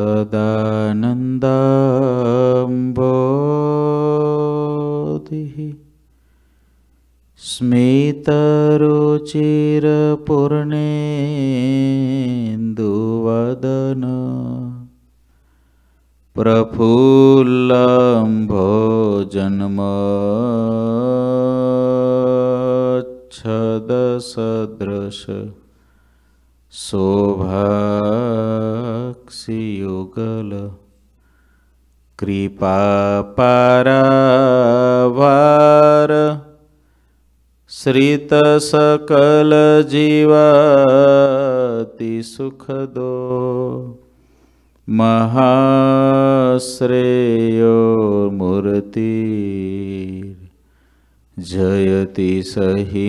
सदानन्दाम्भोधिः स्मितरुचिरपूर्णेन्दुवदन प्रफुल्लम्भो छदसदृश शोभक्षियुगल कृपा सकल जीवाति सुखदो महाश्रेयो मूर्ति जयति सहि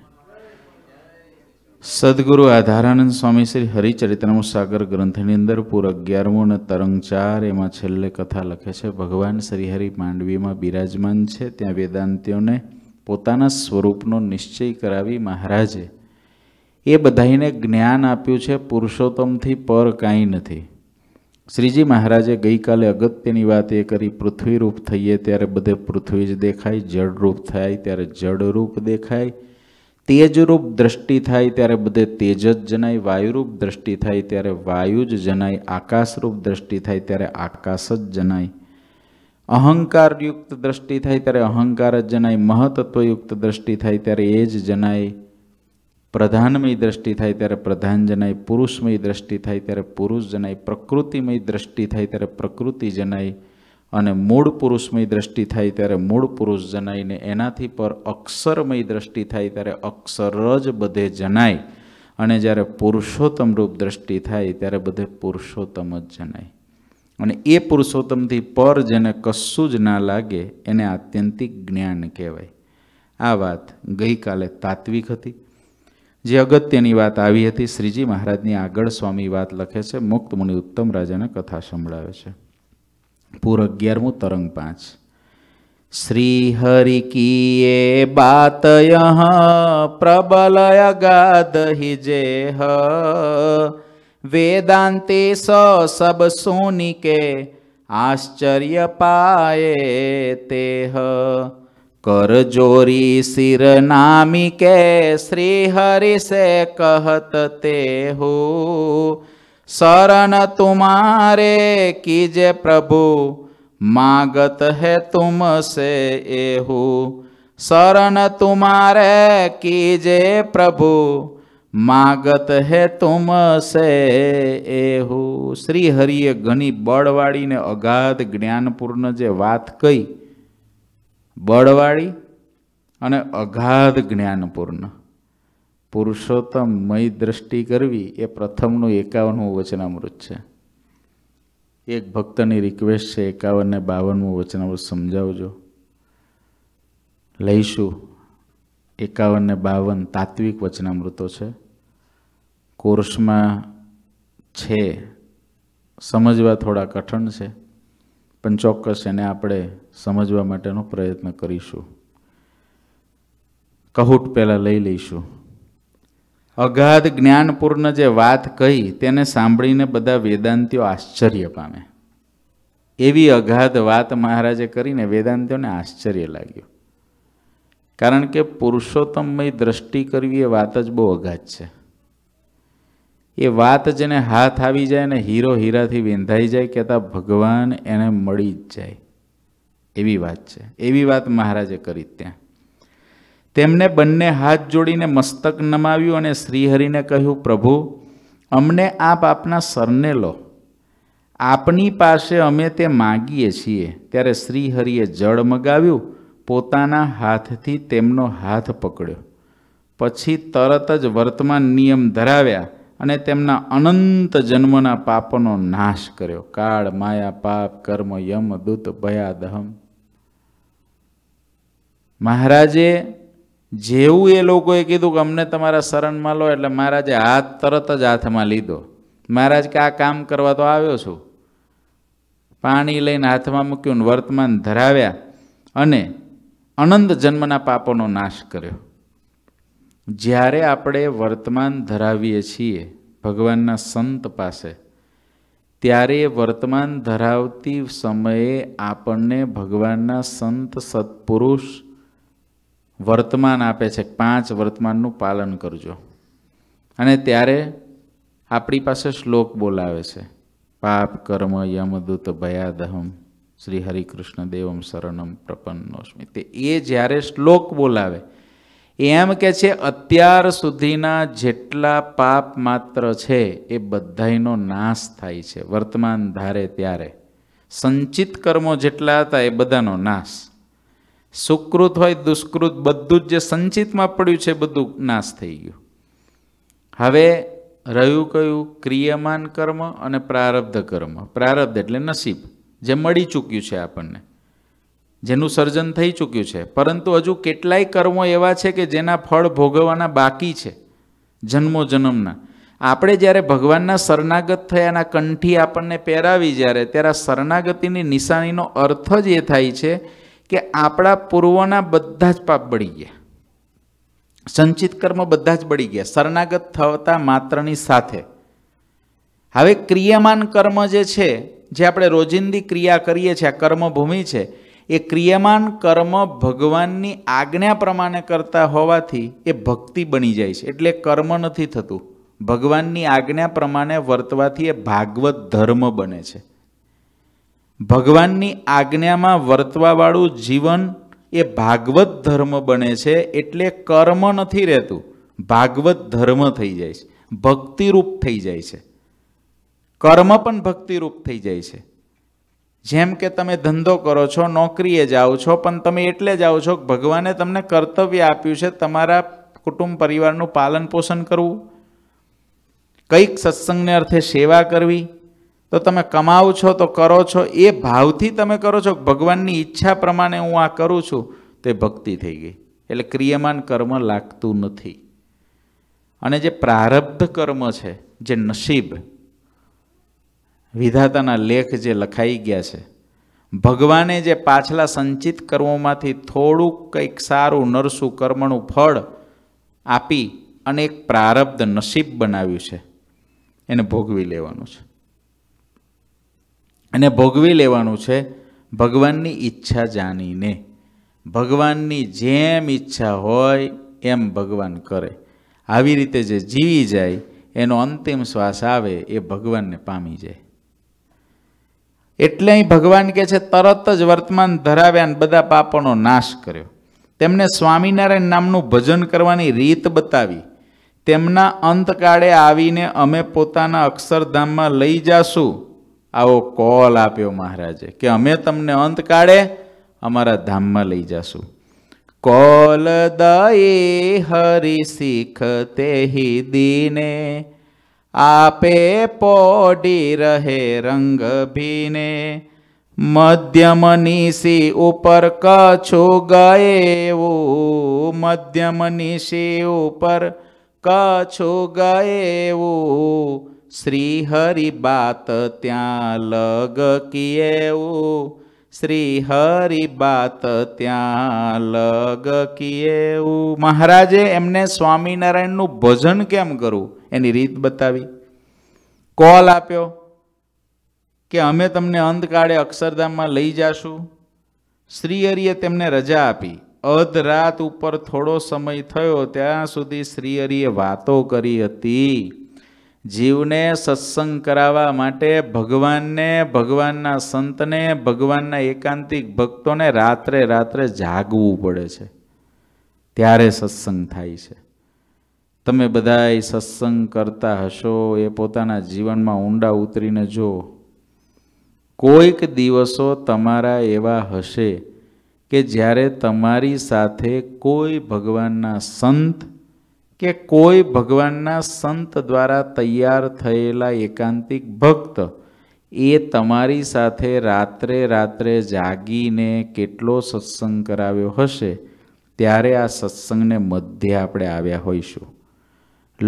સદગુરુ આધારાનંદ સ્વામી શ્રી હરિચરિત્રનું સાગર ગ્રંથની અંદર પૂર અગિયારમો અને તરંગ ચાર એમાં છેલ્લે કથા લખે છે ભગવાન શ્રીહરિ માંડવીમાં બિરાજમાન છે ત્યાં વેદાંતિઓને પોતાના સ્વરૂપનો નિશ્ચય કરાવી મહારાજે એ બધાને જ્ઞાન આપ્યું છે પુરુષોત્તમથી પર કાંઈ નથી શ્રીજી મહારાજે ગઈકાલે અગત્યની વાત એ કરી પૃથ્વીરૂપ થઈએ ત્યારે બધે પૃથ્વી જ દેખાય જળરૂપ થાય ત્યારે જળરૂપ દેખાય તેજરૂપ દ્રષ્ટિ થાય ત્યારે બધે તેજ જ જણાય વાયુરૂપ દ્રષ્ટિ થાય ત્યારે વાયુ જ જણાય આકાશરૂપ દ્રષ્ટિ થાય ત્યારે આકાશ જ જણાય અહંકારયુક્ત દ્રષ્ટિ થાય ત્યારે અહંકાર જ જણાય મહતત્વયુક્ત દ્રષ્ટિ થાય ત્યારે એ જ જણાય પ્રધાનમય દ્રષ્ટિ થાય ત્યારે પ્રધાન જણાય પુરુષમય દ્રષ્ટિ થાય ત્યારે પુરુષ જણાય પ્રકૃતિમય દ્રષ્ટિ થાય ત્યારે પ્રકૃતિ જણાય અને મૂળ પુરુષમય દ્રષ્ટિ થાય ત્યારે મૂળ પુરુષ જણાય એનાથી પર અક્ષરમય દ્રષ્ટિ થાય ત્યારે અક્ષર જ બધે જણાય અને જ્યારે પુરુષોત્તમ રૂપ દ્રષ્ટિ થાય ત્યારે બધે પુરુષોત્તમ જ જણાય અને એ પુરુષોત્તમથી પર જેને કશું જ ના લાગે એને આત્યંતિક જ્ઞાન કહેવાય આ વાત ગઈકાલે તાત્વિક હતી જે અગત્યની વાત આવી હતી શ્રીજી મહારાજની આગળ સ્વામી વાત લખે છે મુક્ત મુનિ ઉત્તમ રાજાને કથા સંભળાવે છે पूरा ग्यारहवीं तरंग पांच श्री हरि की ये बात यहाँ प्रबल ही जे वेदांते सो सब सुनी के आश्चर्य पाए ते कर जोरी सिर नामी के श्री हरि से कहत ते हो शरण तुम्हारे कीजे प्रभु मागत है तुमसे એહુ શરણ તુમારે કીજે પ્રભુ માગત હે તુમ સે એહુ શ્રી હરિએ ઘણી બળવાળીને અગાધ જ્ઞાનપૂર્ણ જે વાત કહી બળવાળી અને અગાધ જ્ઞાનપૂર્ણ પુરુષોત્તમ મય દ્રષ્ટિ કરવી એ પ્રથમનું એકાવનમું વચનામૃત છે એક ભક્તની રિક્વેસ્ટ છે એકાવન ને બાવનમું વચનામૃત સમજાવજો લઈશું એકાવન ને બાવન તાત્વિક વચનામૃતો છે કોર્સમાં છે સમજવા થોડા કઠણ છે પણ ચોક્કસ એને આપણે સમજવા માટેનો પ્રયત્ન કરીશું કહુટ પહેલાં લઈ લઈશું અગાધ જ્ઞાનપૂર્ણ જે વાત કહી તેને સાંભળીને બધા વેદાંતિઓ આશ્ચર્ય પામે એવી અગાધ વાત મહારાજે કરીને વેદાંતિઓને આશ્ચર્ય લાગ્યું કારણ કે પુરુષોત્તમય દ્રષ્ટિ કરવી એ વાત જ બહુ અગાધ છે એ વાત જેને હાથ આવી જાય ને હીરો હીરાથી વેંધાઈ જાય કહેતા ભગવાન એને મળી જ જાય એવી વાત છે એવી વાત મહારાજે કરી ત્યાં તેમને બંને હાથ જોડીને મસ્તક નમાવ્યું અને શ્રીહરિને કહ્યું પ્રભુ અમને આપ આપના સરને લો આપની પાસે અમે તે માગીએ છીએ ત્યારે શ્રીહરિએ જળ મગાવ્યું પોતાના હાથથી તેમનો હાથ પકડ્યો પછી તરત જ વર્તમાન નિયમ ધરાવ્યા અને તેમના અનંત જન્મના પાપનો નાશ કર્યો કાળ માયા પાપ કર્મ યમ દૂત ભયાદહમ મહારાજે જેવું એ લોકોએ કીધું કે અમને તમારા શરણમાં લો એટલે મહારાજે હાથ તરત જ હાથમાં લીધો મહારાજ કે આ કામ કરવા તો આવ્યો છું પાણી લઈને હાથમાં મૂક્યું વર્તમાન ધરાવ્યા અને અનંત જન્મના પાપોનો નાશ કર્યો જ્યારે આપણે વર્તમાન ધરાવીએ છીએ ભગવાનના સંત પાસે ત્યારે એ વર્તમાન ધરાવતી સમયે આપણને ભગવાનના સંત સત્પુરુષ વર્તમાન આપે છે પાંચ વર્તમાનનું પાલન કરજો અને ત્યારે આપણી પાસે શ્લોક બોલાવે છે પાપ કર્મ યમદૂત ભયાદહમ શ્રી હરિકૃષ્ણ દેવમ શરણમ પ્રપન્નોસ્મિ તે એ જ્યારે શ્લોક બોલાવે એમ કે છે અત્યાર સુધીના જેટલા પાપ માત્ર છે એ બધાનો નાશ થાય છે વર્તમાન ધારે ત્યારે સંચિત કર્મો જેટલા હતા એ બધાનો નાશ સુકૃત હોય દુષ્કૃત બધું જ જે સંચિતમાં પડ્યું છે બધું નાશ થઈ ગયું હવે રહ્યું કયું ક્રિયમાન કર્મ અને પ્રારબ્ધ કર્મ પ્રારબ્ધ એટલે નસીબ જે મળી ચૂક્યું છે આપણને જેનું સર્જન થઈ ચૂક્યું છે પરંતુ હજુ કેટલાય કર્મો એવા છે કે જેના ફળ ભોગવવાના બાકી છે જન્મો જન્મના આપણે જ્યારે ભગવાનના શરણાગત થયાના કંઠી આપણને પહેરાવી જ્યારે ત્યારે શરણાગતિની નિશાનીનો અર્થ જ એ થાય છે કે આપણા પૂર્વના બધા જ પાપ બળી ગયા સંચિત કર્મ બધા જ બળી ગયા શરણાગત થતા માત્રની સાથે હવે ક્રિયમાન કર્મ જે છે જે આપણે રોજિંદી ક્રિયા કરીએ છીએ આ કર્મભૂમિ છે એ ક્રિયમાન કર્મ ભગવાનની આજ્ઞા પ્રમાણે કરતા હોવાથી એ ભક્તિ બની જાય છે એટલે કર્મ નથી થતું ભગવાનની આજ્ઞા પ્રમાણે વર્તવાથી એ ભાગવત ધર્મ બને છે ભગવાનની આજ્ઞામાં વર્તવાવાળું જીવન એ ભાગવત ધર્મ બને છે એટલે કર્મ નથી રહેતું ભાગવત ધર્મ થઈ જાય છે ભક્તિરૂપ થઈ જાય છે કર્મ પણ ભક્તિરૂપ થઈ જાય છે જેમ કે તમે ધંધો કરો છો નોકરીએ જાઓ છો પણ તમે એટલે જાઓ છો કે ભગવાને તમને કર્તવ્ય આપ્યું છે તમારા કુટુંબ પરિવારનું પાલન પોષણ કરવું કંઈક સત્સંગને અર્થે સેવા કરવી તો તમે કમાવ છો તો કરો છો એ ભાવથી તમે કરો છો ભગવાનની ઈચ્છા પ્રમાણે હું આ કરું છું તે ભક્તિ થઈ ગઈ એટલે ક્રિયમાન કર્મ લાગતું નથી અને જે પ્રારબ્ધ કર્મ છે જે નસીબ વિધાતાના લેખ જે લખાઈ ગયા છે ભગવાને જે પાછલા સંચિત કર્મોમાંથી થોડુંક કંઈક સારું નરસું કર્મનું ફળ આપી અને એક પ્રારબ્ધ નસીબ બનાવ્યું છે એને ભોગવી લેવાનું છે અને ભોગવી લેવાનું છે ભગવાનની ઈચ્છા જાણીને ભગવાનની જેમ ઈચ્છા હોય એમ ભગવાન કરે આવી રીતે જે જીવી જાય એનો અંતિમ શ્વાસ આવે એ ભગવાનને પામી જાય એટલે અહીં ભગવાન કે છે તરત જ વર્તમાન ધરાવ્યા બધા પાપોનો નાશ કર્યો તેમને સ્વામિનારાયણ નામનું ભજન કરવાની રીત બતાવી તેમના અંતકાળે આવીને અમે પોતાના અક્ષરધામમાં લઈ જાશું कॉल आप महाराजे कि अमे तमने अंत काढ़े अमरा धाम में लई जासू कॉल दये हरि सीखते ही दीने आपे पौडी रहे रंग भीने सी ऊपर कछु गए वो मध्यमनीषी ऊपर कछु गए वो શ્રી હરિ બાત ત્યાં લગ કિયેવું શ્રી હરિ બાત ત્યાં લગ કિયેવું મહારાજે એમને સ્વામિનારાયણનું ભજન કેમ કરવું એની રીત બતાવી કોલ આપ્યો કે અમે તમને અંતકાળે અક્ષરધામમાં લઈ જાશું શ્રીહરિએ તેમને રજા આપી અધ રાત ઉપર થોડો સમય થયો ત્યાં સુધી શ્રીહરિએ વાતો કરી હતી જીવને સત્સંગ કરાવવા માટે ભગવાનને ભગવાનના સંતને ભગવાનના એકાંતિક ભક્તોને રાત્રે રાત્રે જાગવું પડે છે ત્યારે સત્સંગ થાય છે તમે બધાય સત્સંગ કરતા હશો એ પોતાના જીવનમાં ઊંડા ઉતરીને જો કોઈક દિવસો તમારા એવા હશે કે જ્યારે તમારી સાથે કોઈ ભગવાનના સંત કે કોઈ ભગવાનના સંત દ્વારા તૈયાર થયેલા એકાંતિક ભક્ત એ તમારી સાથે રાત્રે રાત્રે જાગીને કેટલો સત્સંગ કરાવ્યો હશે ત્યારે આ સત્સંગને મધ્યે આપણે આવ્યા હોઈશું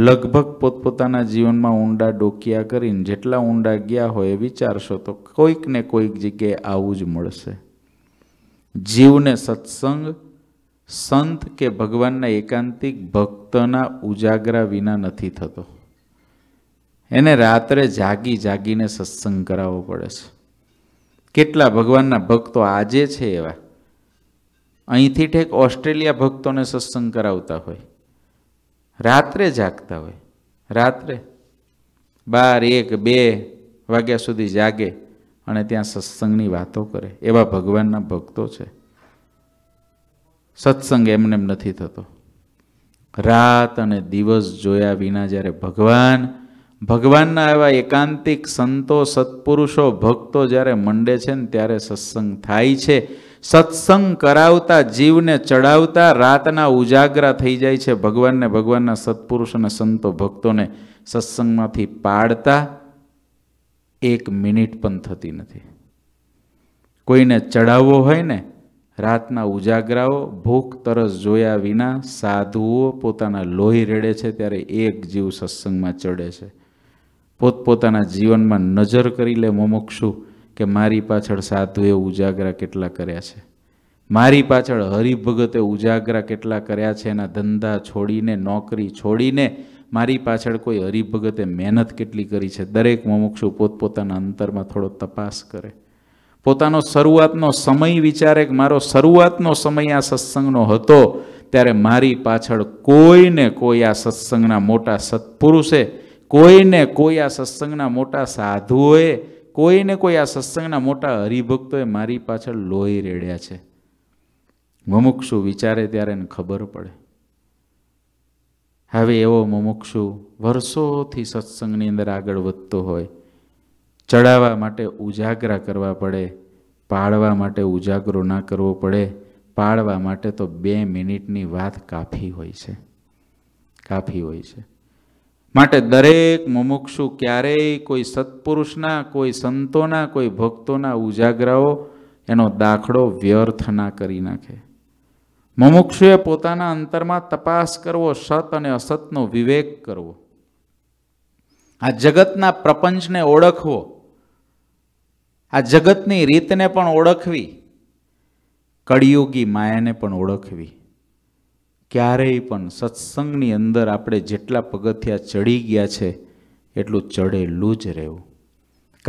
લગભગ પોતપોતાના જીવનમાં ઊંડા ડોકિયા કરીને જેટલા ઊંડા ગયા હોય વિચારશો તો કોઈક ને કોઈક જગ્યાએ આવું જ મળશે જીવને સત્સંગ સંત કે ભગવાનના એકાંતિક ભક્તના ઉજાગરા વિના નથી થતો એને રાત્રે જાગી જાગીને સત્સંગ કરાવવો પડે છે કેટલા ભગવાનના ભક્તો આજે છે એવા અહીંથી ઠેક ઓસ્ટ્રેલિયા ભક્તોને સત્સંગ કરાવતા હોય રાત્રે જાગતા હોય રાત્રે બાર એક બે વાગ્યા સુધી જાગે અને ત્યાં સત્સંગની વાતો કરે એવા ભગવાનના ભક્તો છે સત્સંગ એમને એમ નથી થતો રાત અને દિવસ જોયા વિના જ્યારે ભગવાન ભગવાનના એવા એકાંતિક સંતો સત્પુરુષો ભક્તો જ્યારે મંડે છે ને ત્યારે સત્સંગ થાય છે સત્સંગ કરાવતા જીવને ચડાવતા રાતના ઉજાગરા થઈ જાય છે ભગવાનને ભગવાનના સત્પુરુષ અને સંતો ભક્તોને સત્સંગમાંથી પાડતા એક મિનિટ પણ થતી નથી કોઈને ચડાવવો હોય ને રાતના ઉજાગરાઓ ભૂખ તરસ જોયા વિના સાધુઓ પોતાના લોહી રેડે છે ત્યારે એક જીવ સત્સંગમાં ચડે છે પોતપોતાના જીવનમાં નજર કરી લે મોમોક્ષુ કે મારી પાછળ સાધુએ ઉજાગરા કેટલા કર્યા છે મારી પાછળ હરિભગતે ઉજાગરા કેટલા કર્યા છે એના ધંધા છોડીને નોકરી છોડીને મારી પાછળ કોઈ હરિભગતે મહેનત કેટલી કરી છે દરેક મોમોક્ષુ પોતપોતાના અંતરમાં થોડો તપાસ કરે પોતાનો શરૂઆતનો સમય વિચારે કે મારો શરૂઆતનો સમય આ સત્સંગનો હતો ત્યારે મારી પાછળ કોઈને કોઈ આ સત્સંગના મોટા સત્પુરુષે કોઈને કોઈ આ સત્સંગના મોટા સાધુઓએ કોઈને કોઈ આ સત્સંગના મોટા હરિભક્તોએ મારી પાછળ લોહી રેડ્યા છે મમુક્ષુ વિચારે ત્યારે એને ખબર પડે હવે એવો મમુક્ષુ વર્ષોથી સત્સંગની અંદર આગળ વધતો હોય ચડાવવા માટે ઉજાગરા કરવા પડે પાળવા માટે ઉજાગરો ના કરવો પડે પાળવા માટે તો બે મિનિટની વાત કાફી હોય છે કાફી હોય છે માટે દરેક મુમુક્ષુ ક્યારેય કોઈ સત્પુરુષના કોઈ સંતોના કોઈ ભક્તોના ઉજાગરાઓ એનો દાખલો વ્યર્થ ના કરી નાખે મુમુક્ષુએ પોતાના અંતરમાં તપાસ કરવો સત અને અસતનો વિવેક કરવો આ જગતના પ્રપંચને ઓળખવો આ જગતની રીતને પણ ઓળખવી કળિયોગી માયાને પણ ઓળખવી ક્યારેય પણ સત્સંગની અંદર આપણે જેટલા પગથિયા ચડી ગયા છે એટલું ચડેલું જ રહેવું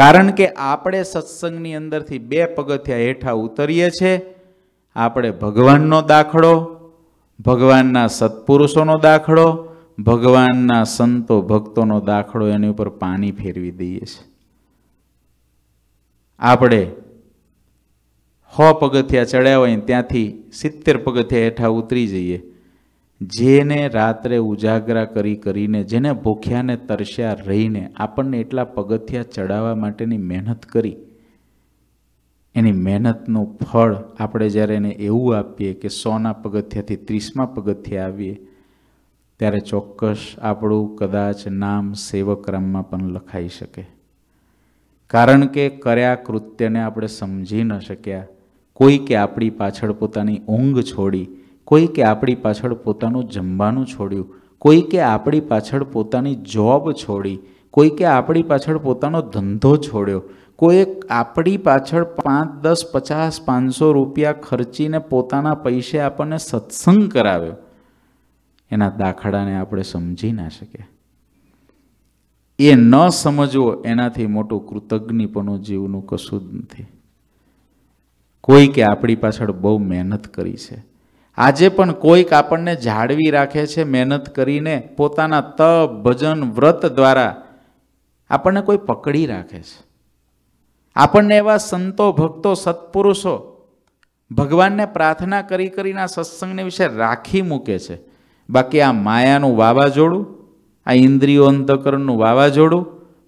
કારણ કે આપણે સત્સંગની અંદરથી બે પગથિયા હેઠા ઉતરીએ છીએ આપણે ભગવાનનો દાખલો ભગવાનના સત્પુરુષોનો દાખલો ભગવાનના સંતો ભક્તોનો દાખલો એની ઉપર પાણી ફેરવી દઈએ છીએ આપણે સો પગથિયા ચડ્યા હોય ને ત્યાંથી સિત્તેર પગથિયા હેઠા ઉતરી જઈએ જેને રાત્રે ઉજાગરા કરી કરીને જેને ભૂખ્યાને તરસ્યા રહીને આપણને એટલા પગથિયા ચડાવવા માટેની મહેનત કરી એની મહેનતનું ફળ આપણે જ્યારે એને એવું આપીએ કે સોના પગથિયાથી ત્રીસમાં પગથિયા આવીએ ત્યારે ચોક્કસ આપણું કદાચ નામ સેવકરામમાં પણ લખાઈ શકે કારણ કે કર્યા કૃત્યને આપણે સમજી ન શક્યા કોઈ કે આપણી પાછળ પોતાની ઊંઘ છોડી કોઈકે આપણી પાછળ પોતાનું જમવાનું છોડ્યું કોઈકે આપણી પાછળ પોતાની જોબ છોડી કોઈ કે આપણી પાછળ પોતાનો ધંધો છોડ્યો કોઈએ આપણી પાછળ પાંચ દસ પચાસ પાંચસો રૂપિયા ખર્ચીને પોતાના પૈસે આપણને સત્સંગ કરાવ્યો એના દાખલાને આપણે સમજી ના શકીએ એ ન સમજવો એનાથી મોટું કૃતજ્ઞપણું જીવનું કશું જ નથી કોઈકે આપણી પાછળ બહુ મહેનત કરી છે આજે પણ કોઈક આપણને જાળવી રાખે છે મહેનત કરીને પોતાના તપ ભજન વ્રત દ્વારા આપણને કોઈ પકડી રાખે છે આપણને એવા સંતો ભક્તો સત્પુરુષો ભગવાનને પ્રાર્થના કરી કરીને સત્સંગને વિશે રાખી મૂકે છે બાકી આ માયાનું વાવાઝોડું આ ઇન્દ્રિયો અંતકરણનું વાવાઝોડું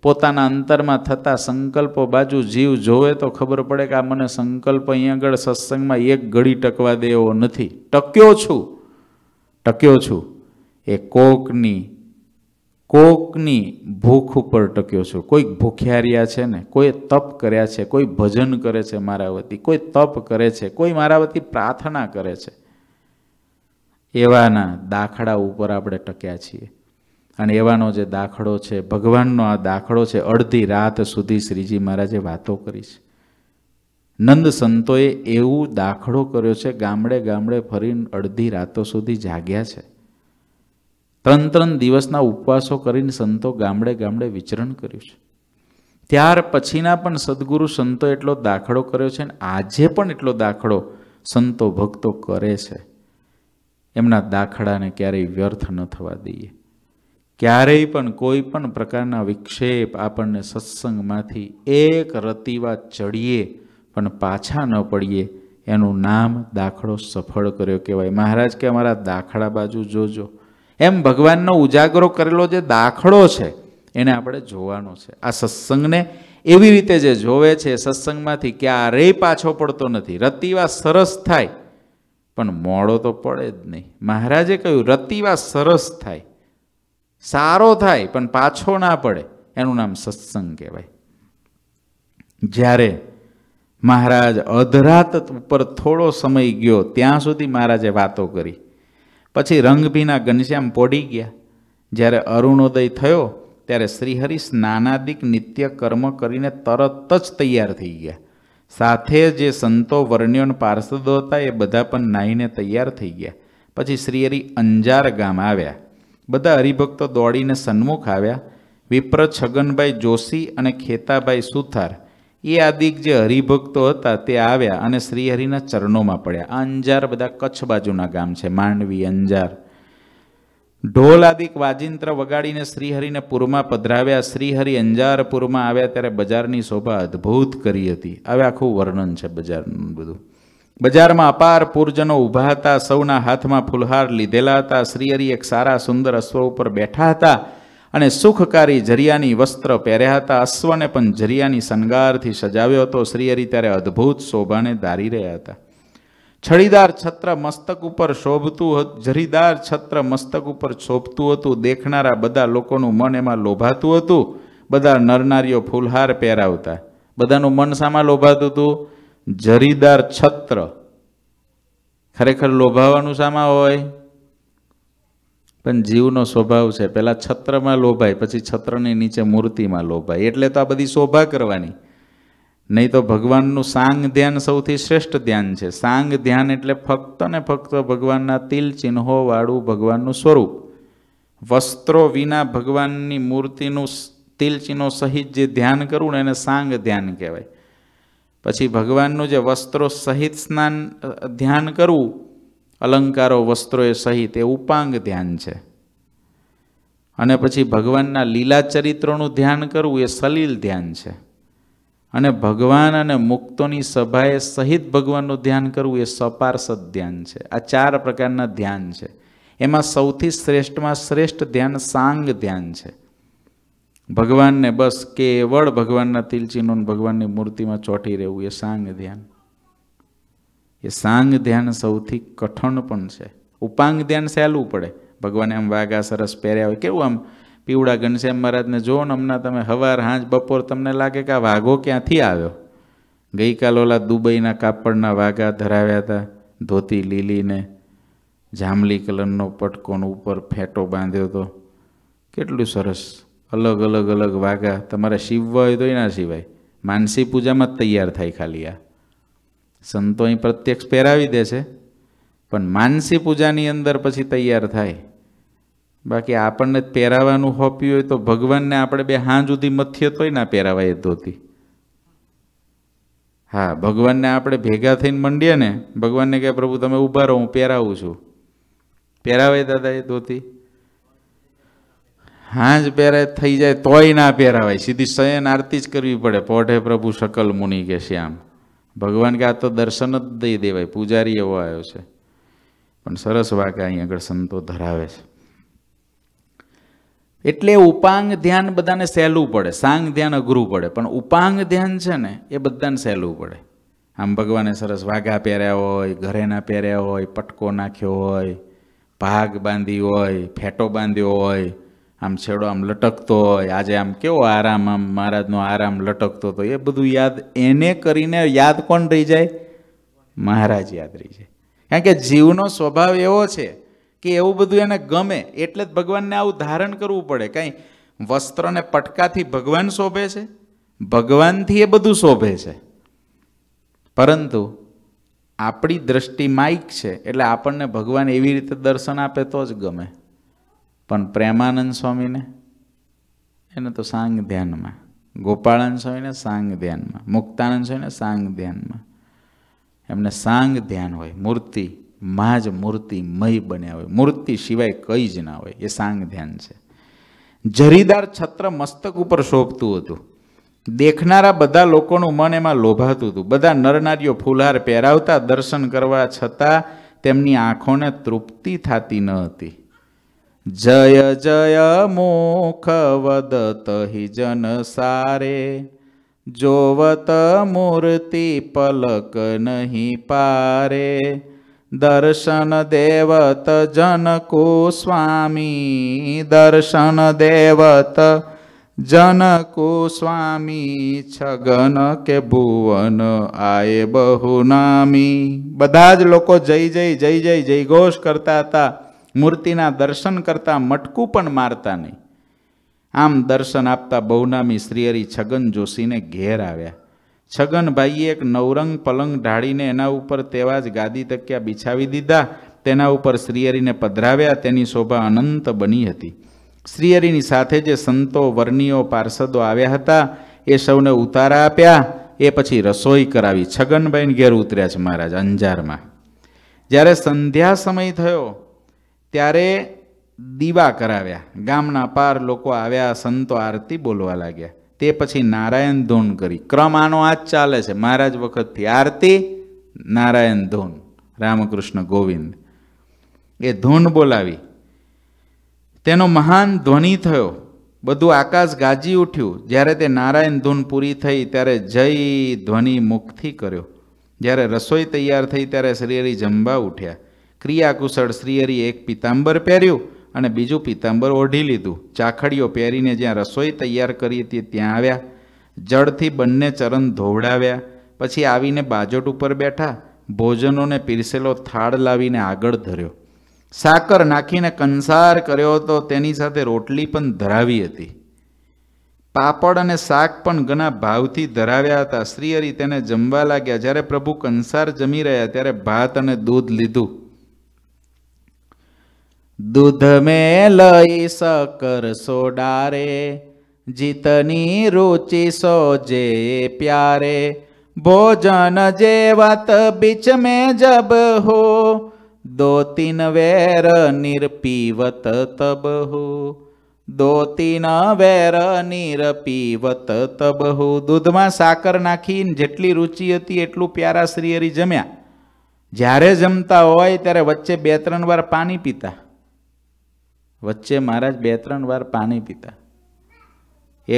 પોતાના અંતરમાં થતા સંકલ્પો બાજુ જીવ જોવે તો ખબર પડે કે આ મને સંકલ્પ અહીંયા આગળ સત્સંગમાં એક ઘડી ટકવા દેવો નથી ટક્યો છું ટક્યો છું એ કોકની કોકની ભૂખ ઉપર ટક્યો છું કોઈક ભૂખ્યારિયા છે ને કોઈ તપ કર્યા છે કોઈ ભજન કરે છે મારા વતી કોઈ તપ કરે છે કોઈ મારા વતી પ્રાર્થના કરે છે એવાના દાખલા ઉપર આપણે ટક્યા છીએ અને એવાનો જે દાખલો છે ભગવાનનો આ દાખલો છે અડધી રાત સુધી શ્રીજી મહારાજે વાતો કરી છે નંદ સંતોએ એવું દાખલો કર્યો છે ગામડે ગામડે ફરીને અડધી રાતો સુધી જાગ્યા છે ત્રણ ત્રણ દિવસના ઉપવાસો કરીને સંતો ગામડે ગામડે વિચરણ કર્યું છે ત્યાર પછીના પણ સદગુરુ સંતો એટલો દાખલો કર્યો છે અને આજે પણ એટલો દાખલો સંતો ભક્તો કરે છે એમના દાખલાને ક્યારેય વ્યર્થ ન થવા દઈએ ક્યારેય પણ કોઈ પણ પ્રકારના વિક્ષેપ આપણને સત્સંગમાંથી એક રતીવા ચડીએ પણ પાછા ન પડીએ એનું નામ દાખલો સફળ કર્યો કહેવાય મહારાજ કે અમારા દાખલા બાજુ જોજો એમ ભગવાનનો ઉજાગરો કરેલો જે દાખલો છે એને આપણે જોવાનો છે આ સત્સંગને એવી રીતે જે જોવે છે સત્સંગમાંથી ક્યારેય પાછો પડતો નથી રતીવા સરસ થાય પણ મોડો તો પડે જ નહીં મહારાજે કહ્યું રતીવા સરસ થાય સારો થાય પણ પાછો ના પડે એનું નામ સત્સંગ કહેવાય જ્યારે મહારાજ અધરાત ઉપર થોડો સમય ગયો ત્યાં સુધી મહારાજે વાતો કરી પછી રંગભીના ઘનશ્યામ પોડી ગયા જ્યારે અરુણોદય થયો ત્યારે શ્રીહરિ સ્નાનાદિક નિત્ય કર્મ કરીને તરત જ તૈયાર થઈ ગયા સાથે જે સંતો વર્ણ્યો પાર્ષદો હતા એ બધા પણ નાહીને તૈયાર થઈ ગયા પછી શ્રીહરિ અંજાર ગામ આવ્યા બધા હરિભક્તો દોડીને સન્મુખ આવ્યા વિપ્ર છગનભાઈ જોશી અને ખેતાભાઈ સુથાર એ આદિક જે હરિભક્તો હતા તે આવ્યા અને શ્રીહરિના ચરણોમાં પડ્યા આ અંજાર બધા કચ્છ બાજુના ગામ છે માંડવી અંજાર ઢોલ આદિક વાજિંત્ર વગાડીને શ્રીહરિને પૂરમાં પધરાવ્યા શ્રીહરિ અંજારપુરમાં આવ્યા ત્યારે બજારની શોભા અદ્ભુત કરી હતી હવે આખું વર્ણન છે બજારનું બધું બજારમાં અપાર પૂરજનો ઊભા હતા સૌના હાથમાં ફૂલહાર લીધેલા હતા શ્રીહરિ એક સારા સુંદર અશ્વ ઉપર બેઠા હતા અને સુખકારી જરિયાની વસ્ત્ર પહેર્યા હતા અશ્વને પણ જરિયાની શણગારથી સજાવ્યો હતો શ્રીહરિ ત્યારે અદ્ભુત શોભાને ધારી રહ્યા હતા છડીદાર છત્ર મસ્તક ઉપર શોભતું જરીદાર છત્ર મસ્તક ઉપર શોભતું હતું દેખનારા બધા લોકોનું મન એમાં લોભાતું હતું બધા નરનારીઓ ફૂલહાર પહેરાવતા બધાનું મન સામાં લોભાતું હતું જરીદાર છત્ર ખરેખર લોભાવાનું શામાં હોય પણ જીવનો સ્વભાવ છે પહેલાં છત્રમાં લોભાય પછી છત્રની નીચે મૂર્તિમાં લોભાય એટલે તો આ બધી શોભા કરવાની નહીં તો ભગવાનનું સાંગ ધ્યાન સૌથી શ્રેષ્ઠ ધ્યાન છે સાંગ ધ્યાન એટલે ફક્ત ને ફક્ત ભગવાનના તિલ ચિહ્નોવાળું ભગવાનનું સ્વરૂપ વસ્ત્રો વિના ભગવાનની મૂર્તિનું તિલ ચિહ્નો સહિત જે ધ્યાન કરવું ને એને સાંગ ધ્યાન કહેવાય પછી ભગવાનનું જે વસ્ત્રો સહિત સ્નાન ધ્યાન કરવું અલંકારો વસ્ત્રો એ સહિત એ ઉપાંગ ધ્યાન છે અને પછી ભગવાનના લીલા ચરિત્રોનું ધ્યાન કરવું એ સલીલ ધ્યાન છે અને ભગવાન અને મુક્તોની સભાએ સહિત ભગવાનનું ધ્યાન કરવું એ સપાર્ષદ ધ્યાન છે આ ચાર પ્રકારના ધ્યાન છે એમાં સૌથી શ્રેષ્ઠમાં શ્રેષ્ઠ ધ્યાન સાંગ ધ્યાન છે ભગવાનને બસ કેવળ ભગવાનના તિલચિહ્નોને ભગવાનની મૂર્તિમાં ચોંટી રહેવું એ સાંગ ધ્યાન એ સાંગ ધ્યાન સૌથી કઠણ પણ છે ઉપાંગ ધ્યાન સહેલું પડે ભગવાને આમ વાઘા સરસ પહેર્યા હોય કેવું આમ પીવડા ઘનશ્યામ મહારાજને જુઓ ને હમણાં તમે હવાર હાંજ બપોર તમને લાગે કે આ વાઘો ક્યાંથી આવ્યો ગઈકાલ ઓલા દુબઈના કાપડના વાઘા ધરાવ્યા હતા ધોતી લીલીને જાંબલી કલરનો પટકોનો ઉપર ફેંટો બાંધ્યો હતો કેટલું સરસ અલગ અલગ અલગ વાઘા તમારે શિવવા હોય તો એના સિવાય માનસી પૂજામાં જ તૈયાર થાય ખાલી આ સંતો અહીં પ્રત્યક્ષ પહેરાવી દે છે પણ માનસી પૂજાની અંદર પછી તૈયાર થાય બાકી આપણને પહેરાવાનું હોપ્યું હોય તો ભગવાનને આપણે બે હાં સુધી મથ્ય તોય ના પહેરાવાય ધોતી હા ભગવાનને આપણે ભેગા થઈને મંડીએ ને ભગવાનને કહે પ્રભુ તમે ઊભા રહો હું પહેરાવું છું પહેરાવાય દાદા એ ધોતી હાંજ પહેરાય થઈ જાય તોય ના પહેરાવાય સીધી શયન આરતી જ કરવી પડે પોઢે પ્રભુ શકલ મુનિ કે શ્યામ ભગવાન કે આ તો દર્શન જ દઈ દેવાય પૂજારી એવો આવ્યો છે પણ સરસ વાકા અહીં આગળ સંતો ધરાવે છે એટલે ઉપાંગ ધ્યાન બધાને સહેલું પડે સાંગ ધ્યાન અઘરું પડે પણ ઉપાંગ ધ્યાન છે ને એ બધાને સહેલું પડે આમ ભગવાને સરસ વાઘા પહેર્યા હોય ઘરેના પહેર્યા હોય પટકો નાખ્યો હોય ભાગ બાંધી હોય ફેટો બાંધ્યો હોય આમ છેડો આમ લટકતો હોય આજે આમ કેવો આરામ આમ મહારાજનો આરામ લટકતો હતો એ બધું યાદ એને કરીને યાદ કોણ રહી જાય મહારાજ યાદ રહી જાય કારણ કે જીવનો સ્વભાવ એવો છે કે એવું બધું એને ગમે એટલે જ ભગવાનને આવું ધારણ કરવું પડે કાંઈ વસ્ત્રને પટકાથી ભગવાન શોભે છે ભગવાનથી એ બધું શોભે છે પરંતુ આપણી દ્રષ્ટિ માઇક છે એટલે આપણને ભગવાન એવી રીતે દર્શન આપે તો જ ગમે પણ પ્રેમાનંદ સ્વામીને એને તો સાંગ ધ્યાનમાં ગોપાળાનંદ સ્વામીને સાંગ ધ્યાનમાં મુક્તાનંદ સ્વામીને સાંગ ધ્યાનમાં એમને સાંગ ધ્યાન હોય મૂર્તિ માં જ મૂર્તિમય બન્યા હોય મૂર્તિ સિવાય કંઈ જ ના હોય એ સાંગ ધ્યાન છે જરીદાર છત્ર મસ્તક ઉપર શોભતું હતું દેખનારા બધા લોકોનું મન એમાં લોભાતું હતું બધા નરનારીઓ ફૂલહાર પહેરાવતા દર્શન કરવા છતાં તેમની આંખોને તૃપ્તિ થતી ન હતી જય જય મુખવદત હિ જન સારે જોવત મૂર્તિ પલક નહીં પારે દર્શન દેવત જન કો સ્વામી દર્શન દેવત જન કો સ્વામી છગન કે ભુવન આય બહુ નામી બધા જ લોકો જય જય જય જય જય ઘોષ કરતા હતા મૂર્તિના દર્શન કરતાં મટકું પણ મારતા નહીં આમ દર્શન આપતા બહુનામી શ્રીહરી છગન જોશીને ઘેર આવ્યા છગનભાઈએ એક નવરંગ પલંગ ઢાળીને એના ઉપર તેવા જ ગાદી તક્યા બિછાવી દીધા તેના ઉપર શ્રીહરીને પધરાવ્યા તેની શોભા અનંત બની હતી શ્રીહરીની સાથે જે સંતો વર્ણીઓ પાર્ષદો આવ્યા હતા એ સૌને ઉતારા આપ્યા એ પછી રસોઈ કરાવી છગનભાઈને ઘેર ઉતર્યા છે મહારાજ અંજારમાં જ્યારે સંધ્યા સમય થયો ત્યારે દીવા કરાવ્યા ગામના પાર લોકો આવ્યા સંતો આરતી બોલવા લાગ્યા તે પછી નારાયણ ધૂન કરી ક્રમ આનો આ જ ચાલે છે મહારાજ વખતથી આરતી નારાયણ ધૂન રામકૃષ્ણ ગોવિંદ એ ધૂન બોલાવી તેનો મહાન ધ્વનિ થયો બધું આકાશ ગાજી ઉઠ્યું જ્યારે તે નારાયણ ધૂન પૂરી થઈ ત્યારે જય ધ્વનિ મુખથી કર્યો જ્યારે રસોઈ તૈયાર થઈ ત્યારે શ્રી હરિ જંબા ઉઠ્યા ક્રિયાકુશળ શ્રીહરિએ એક પીતાંબર પહેર્યું અને બીજું પીતાંબર ઓઢી લીધું ચાખડીઓ પહેરીને જ્યાં રસોઈ તૈયાર કરી હતી ત્યાં આવ્યા જળથી બંને ચરણ ધોવડાવ્યા પછી આવીને બાજોટ ઉપર બેઠા ભોજનોને પીરસેલો થાળ લાવીને આગળ ધર્યો સાકર નાખીને કંસાર કર્યો હતો તેની સાથે રોટલી પણ ધરાવી હતી પાપડ અને શાક પણ ઘણા ભાવથી ધરાવ્યા હતા શ્રીહરિ તેને જમવા લાગ્યા જ્યારે પ્રભુ કંસાર જમી રહ્યા ત્યારે ભાત અને દૂધ લીધું દૂધ મેં લઈ સકર સોડારે જીતની રુચિ સોજે પ્યારે भोजन जेवत बीच में जब हो दो तीन वेर निरपीवत तब हो દો તીન વેર નિરપીવત તબ હો દૂધમાં સાકર નાખીને જેટલી રુચિ હતી એટલું પ્યારા શ્રીહરી જમ્યા જ્યારે જમતા હોય ત્યારે વચ્ચે બે ત્રણ વાર પાણી પીતા વચ્ચે મહારાજ બે ત્રણ વાર પાણી પીતા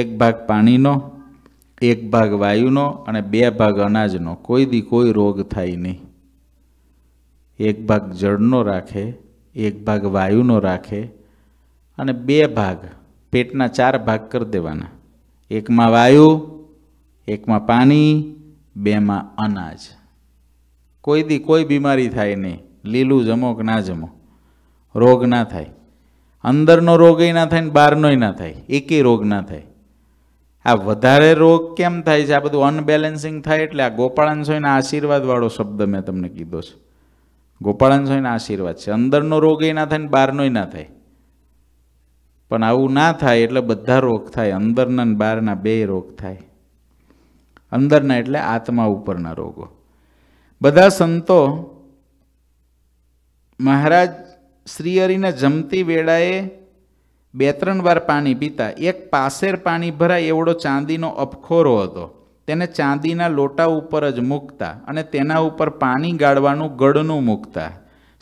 એક ભાગ પાણીનો એક ભાગ વાયુનો અને બે ભાગ અનાજનો કોઈ દી કોઈ રોગ થાય નહીં એક ભાગ જળનો રાખે એક ભાગ વાયુનો રાખે અને બે ભાગ પેટના ચાર ભાગ કરી દેવાના એકમાં વાયુ એકમાં પાણી બેમાં અનાજ કોઈ દી કોઈ બીમારી થાય નહીં લીલું જમો કે ના જમો રોગ ના થાય અંદરનો રોગય ના થાય ને બહારનોય ના થાય એકેય રોગ ના થાય આ વધારે રોગ કેમ થાય છે આ બધું અનબેલેન્સિંગ થાય એટલે આ ગોપાળન સ્વાઈના આશીર્વાદવાળો શબ્દ મેં તમને કીધો છે ગોપાળન સ્વાઈના આશીર્વાદ છે અંદરનો રોગ ના થાય ને બહારનોય ના થાય પણ આવું ના થાય એટલે બધા રોગ થાય અંદરના ને બહારના બે રોગ થાય અંદરના એટલે આત્મા ઉપરના રોગો બધા સંતો મહારાજ શ્રીહરિને જમતી વેળાએ બે ત્રણ વાર પાણી પીતા એક પાસેર પાણી ભરાય એવડો ચાંદીનો અપખોરો હતો તેને ચાંદીના લોટા ઉપર જ મૂકતા અને તેના ઉપર પાણી ગાળવાનું ગળનું મૂકતા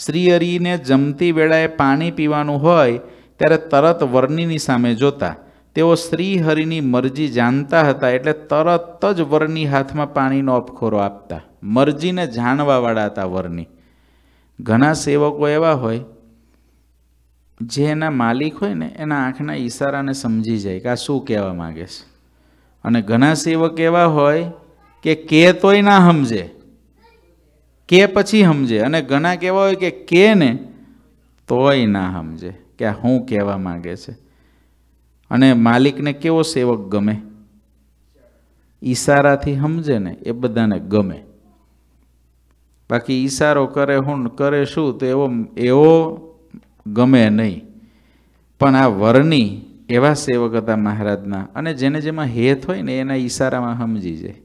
શ્રીહરિને જમતી વેળાએ પાણી પીવાનું હોય ત્યારે તરત વર્ણિની સામે જોતા તેઓ શ્રીહરિની મરજી જાણતા હતા એટલે તરત જ વરની હાથમાં પાણીનો અપખોરો આપતા મરજીને જાણવાવાળા હતા વરની ઘણા સેવકો એવા હોય જે એના માલિક હોય ને એના આંખના ઈશારાને સમજી જાય કે આ શું કહેવા માગે છે અને ઘણા સેવક એવા હોય કે કે તોય ના સમજે કે પછી સમજે અને ઘણા કહેવા હોય કે કે ને તોય ના સમજે કે આ શું કહેવા માગે છે અને માલિકને કેવો સેવક ગમે ઈશારાથી સમજે ને એ બધાને ગમે બાકી ઈશારો કરે હું કરે શું તો એવો એવો ગમે નહીં પણ આ વરની એવા સેવક હતા મહારાજના અને જેને જેમાં હેત હોય ને એના ઈશારામાં સમજી જાય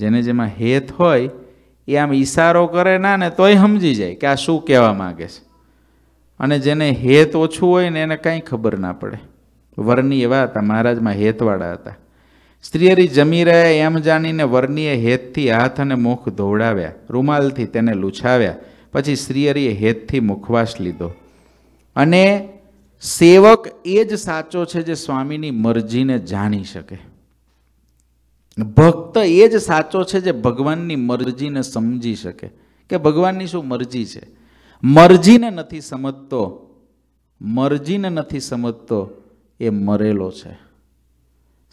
જેને જેમાં હેત હોય એ આમ ઈશારો કરે ના ને તોય સમજી જાય કે આ શું કહેવા માગે છે અને જેને હેત ઓછું હોય ને એને કાંઈ ખબર ના પડે વરની એવા હતા મહારાજમાં હેતવાળા હતા સ્ત્રીયરી જમી રહ્યા એમ જાણીને વરનીએ હેતથી હાથ અને મુખ ધોવડાવ્યા રૂમાલથી તેને લૂછાવ્યા પછી સ્ત્રીયરીએ હેતથી મુખવાસ લીધો અને સેવક એ જ સાચો છે જે સ્વામીની મરજીને જાણી શકે ભક્ત એ જ સાચો છે જે ભગવાનની મરજીને સમજી શકે કે ભગવાનની શું મરજી છે મરજીને નથી સમજતો મરજીને નથી સમજતો એ મરેલો છે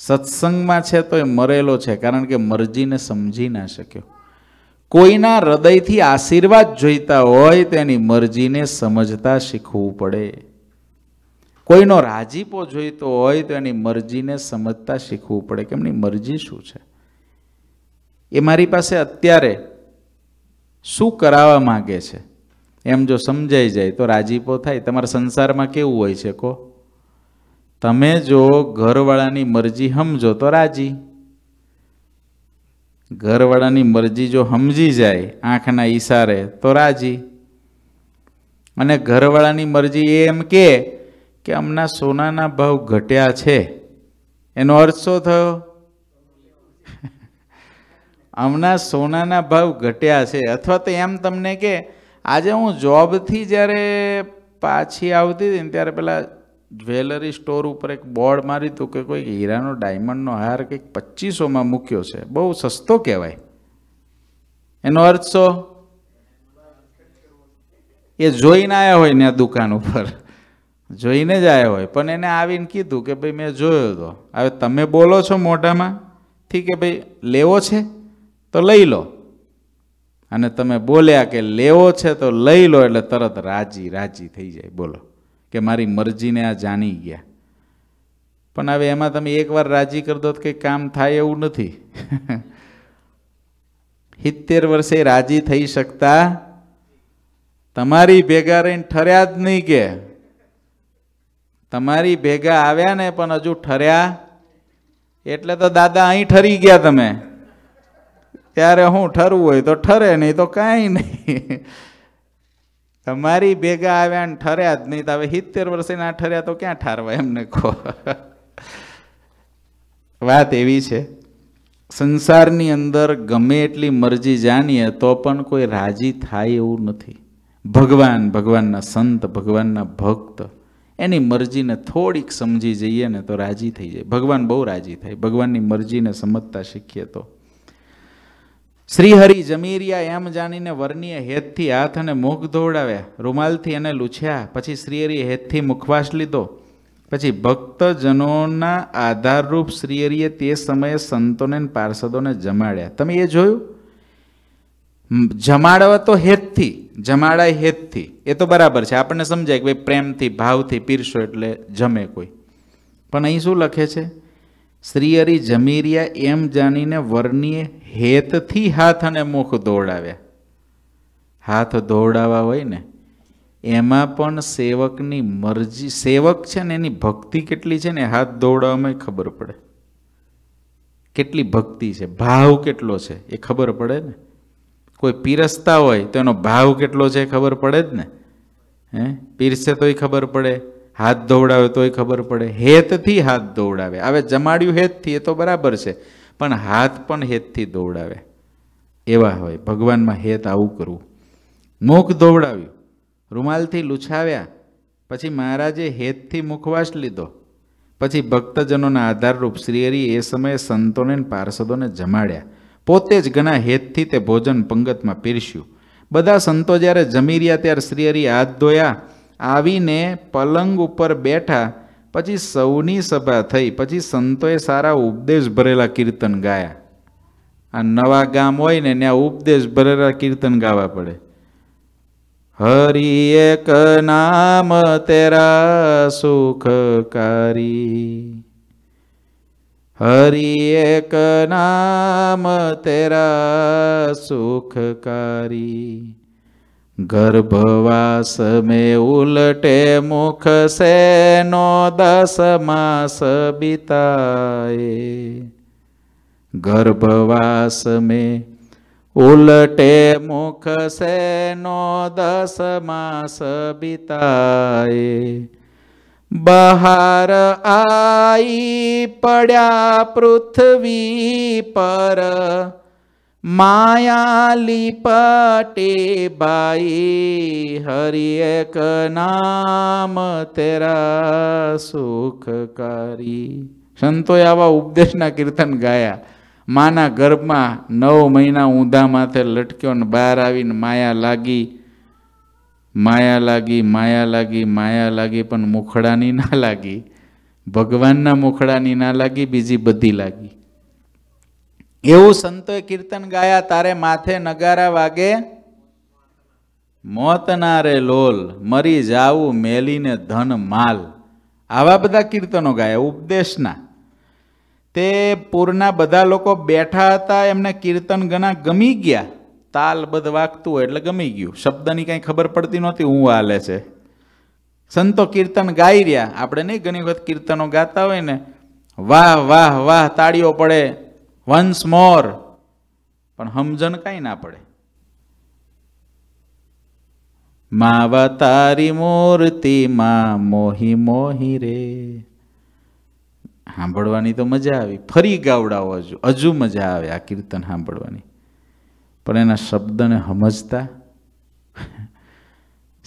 સત્સંગમાં છે તો એ મરેલો છે કારણ કે મરજીને સમજી ના શક્યો કોઈના હૃદયથી આશીર્વાદ જોઈતા હોય તેની મરજીને સમજતા શીખવું પડે કોઈનો રાજીપો જોઈતો હોય તો એની મરજીને સમજતા શીખવું પડે કે એમની મરજી શું છે એ મારી પાસે અત્યારે શું કરાવવા માગે છે એમ જો સમજાઈ જાય તો રાજીપો થાય તમારા સંસારમાં કેવું હોય છે કહો તમે જો ઘરવાળાની મરજી સમજો તો રાજી ઘરવાળાની મરજી જો સમજી જાય આંખના ઈશારે તો રાજી અને ઘરવાળાની મરજી એ એમ કે કે હમણાં સોનાના ભાવ ઘટ્યા છે એનો અર્થ શું થયો હમણાં સોનાના ભાવ ઘટ્યા છે અથવા તો એમ તમને કે આજે હું જોબથી જ્યારે પાછી આવતી હતી ને ત્યારે પહેલાં જ્વેલરી સ્ટોર ઉપર એક બોર્ડ માર્યું હતું કે કોઈ હીરાનો ડાયમંડનો હાર કંઈક પચીસોમાં મૂક્યો છે બહુ સસ્તો કહેવાય એનો અર્થ શો એ જોઈને આવ્યા હોય ને દુકાન ઉપર જોઈને જ આવ્યા હોય પણ એને આવીને કીધું કે ભાઈ મેં જોયો હતો હવે તમે બોલો છો મોઢામાં ઠીક કે ભાઈ લેવો છે તો લઈ લો અને તમે બોલ્યા કે લેવો છે તો લઈ લો એટલે તરત રાજી રાજી થઈ જાય બોલો કે મારી મરજીને આ જાણી ગયા પણ હવે એમાં તમે એકવાર રાજી કરી દો કે કામ થાય એવું નથી સિત્તેર વર્ષે રાજી થઈ શકતા તમારી ભેગા રહીને ઠર્યા જ નહીં કે તમારી ભેગા આવ્યા ને પણ હજુ ઠર્યા એટલે તો દાદા અહીં ઠરી ગયા તમે ત્યારે હું ઠરવું હોય તો ઠરે નહીં તો કાંઈ નહીં તમારી ભેગા આવ્યા ને ઠર્યા જ નહીં તો હવે સિત્તેર વર્ષે ના ઠર્યા તો ક્યાં ઠારવા એમને કહો વાત એવી છે સંસારની અંદર ગમે એટલી મરજી જાણીએ તો પણ કોઈ રાજી થાય એવું નથી ભગવાન ભગવાનના સંત ભગવાનના ભક્ત એની મરજીને થોડીક સમજી જઈએ ને તો રાજી થઈ જાય ભગવાન બહુ રાજી થાય ભગવાનની મરજીને સમજતા શીખીએ તો શ્રીહરિ જમીરિયા એમ જાણીને વર્ણીએ હેતથી હાથ અને મુખ ધોવડાવ્યા રૂમાલથી એને લૂછ્યા પછી શ્રીહરિએ હેતથી મુખવાસ લીધો પછી ભક્તજનોના આધારરૂપ શ્રીહરિએ તે સમયે સંતોને પાર્ષદોને જમાડ્યા તમે એ જોયું જમાડવા તો હેતથી જમાડાય હેતથી એ તો બરાબર છે આપણને સમજાય કે ભાઈ પ્રેમથી ભાવથી પીરશો એટલે જમે કોઈ પણ અહીં શું લખે છે શ્રી હરી જમીરિયા એમ જાણીને વરનીએ હેતથી હાથ અને મુખ દોડાવ્યા હાથ દોડાવા હોય ને એમાં પણ સેવકની મરજી સેવક છે ને એની ભક્તિ કેટલી છે ને હાથ દોડાવવામાં ખબર પડે કેટલી ભક્તિ છે ભાવ કેટલો છે એ ખબર પડે ને કોઈ પીરસતા હોય તો એનો ભાવ કેટલો છે એ ખબર પડે જ ને હે પીરસે તો એ ખબર પડે હાથ ધોવડાવે તોય ખબર પડે હેતથી હાથ ધોવડાવે હવે જમાડ્યું હેતથી એ તો બરાબર છે પણ હાથ પણ હેતથી દોવડાવે એવા હોય ભગવાનમાં હેત આવું કરવું મુખ ધોવડાવ્યું રૂમાલથી લૂછાવ્યા પછી મહારાજે હેતથી મુખવાસ લીધો પછી ભક્તજનોના આધારરૂપ શ્રીહરિ એ સમયે સંતોને પાર્ષદોને જમાડ્યા પોતે જ ઘણા હેતથી તે ભોજન પંગતમાં પીરસ્યું બધા સંતો જ્યારે જમી રહ્યા ત્યારે શ્રીહરિ હાથ ધોયા આવીને પલંગ ઉપર બેઠા પછી સૌની સભા થઈ પછી સંતોએ સારા ઉપદેશ ભરેલા કીર્તન ગાયા આ નવા ગામ હોય ને ત્યાં ઉપદેશ ભરેલા કીર્તન ગાવા પડે હરિ એક નામ તેરા સુખકારી હરિ એક નામ તેરા સુખકારી ગર્ભવાસ મે ઉલટે મુખ સે નો દસ માસ બિતાય ગર્ભવાસ મે ઉલટે મુખ સે નો દસ માસ બિતાય બહાર આઈ પડ્યા પૃથ્વી પર માયાલી પટે બાઈ હરિ એક નામ તેરા સુખકારી સંતોએ આવા ઉપદેશના કીર્તન ગાયા માના ગર્ભમાં નવ મહિના ઊંધા માથે લટક્યો ને બહાર આવીને માયા લાગી માયા લાગી માયા લાગી માયા લાગી પણ મુખડાની ના લાગી ભગવાનના મુખડાની ના લાગી બીજી બધી લાગી એવું સંતોએ કીર્તન ગાયા તારે માથે નગારા વાગે મોત ના રે લોલ મરી જાવું મેલીને ધન માલ આવા બધા કીર્તનો ગાયા ઉપદેશના તે પૂરના બધા લોકો બેઠા હતા એમને કીર્તન ઘણા ગમી ગયા તાલ બધ વાગતું હોય એટલે ગમી ગયું શબ્દની કાંઈ ખબર પડતી નહોતી હું હાલે છે સંતો કીર્તન ગાઈ રહ્યા આપણે નહીં ઘણી વખત કીર્તનો ગાતા હોય ને વાહ વાહ વાહ તાળીઓ પડે વન્સ મોર પણ સમજણ કાંઈ ના પડે માવા તારી મૂર્તિ માં મોહી મોહી રે સાંભળવાની તો મજા આવી ફરી ગાવડાવો હજુ હજુ મજા આવે આ કીર્તન સાંભળવાની પણ એના શબ્દને સમજતા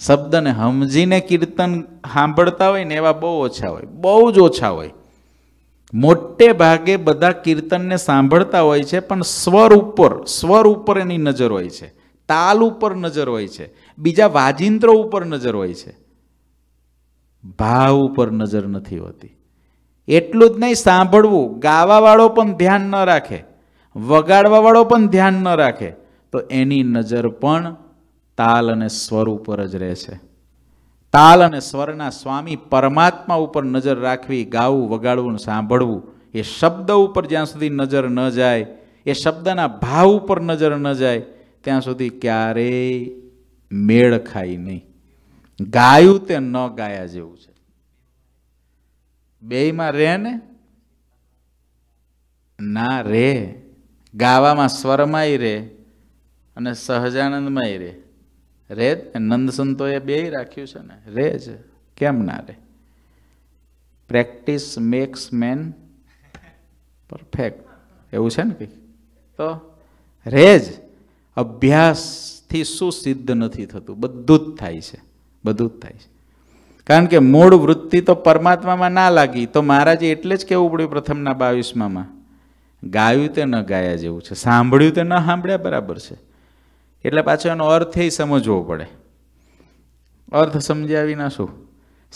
શબ્દને સમજીને કીર્તન સાંભળતા હોય ને એવા બહુ ઓછા હોય બહુ જ ઓછા હોય મોટે ભાગે બધા કીર્તનને સાંભળતા હોય છે પણ સ્વર ઉપર સ્વર ઉપર એની નજર હોય છે તાલ ઉપર નજર હોય છે બીજા વાજિંત્રો ઉપર નજર હોય છે ભાવ ઉપર નજર નથી હોતી એટલું જ નહીં સાંભળવું ગાવાવાળો પણ ધ્યાન ન રાખે વગાડવાવાળો પણ ધ્યાન ન રાખે તો એની નજર પણ તાલ અને સ્વર ઉપર જ રહે છે તાલ અને સ્વરના સ્વામી પરમાત્મા ઉપર નજર રાખવી ગાવું વગાડવું સાંભળવું એ શબ્દ ઉપર જ્યાં સુધી નજર ન જાય એ શબ્દના ભાવ ઉપર નજર ન જાય ત્યાં સુધી ક્યારેય મેળ ખાય નહીં ગાયું તે ન ગાયા જેવું છે બેયમાં રહે ને ના રે ગાવામાં સ્વરમાંય રે અને સહજાનંદમાંય રહે રહે નંદ સંતોએ બે રાખ્યું છે ને રહે છે કેમ ના રહે પ્રેક્ટિસ મેક્સ મેન પરફેક્ટ એવું છે ને કંઈક તો રહે જ અભ્યાસથી શું સિદ્ધ નથી થતું બધું જ થાય છે બધું જ થાય છે કારણ કે મૂળ વૃત્તિ તો પરમાત્મામાં ના લાગી તો મહારાજે એટલે જ કહેવું પડ્યું પ્રથમના બાવીસમાં ગાયું તે ન ગાયા જેવું છે સાંભળ્યું તે ન સાંભળ્યા બરાબર છે એટલે પાછો એનો અર્થ એ સમજવો પડે અર્થ સમજ્યા વિના શું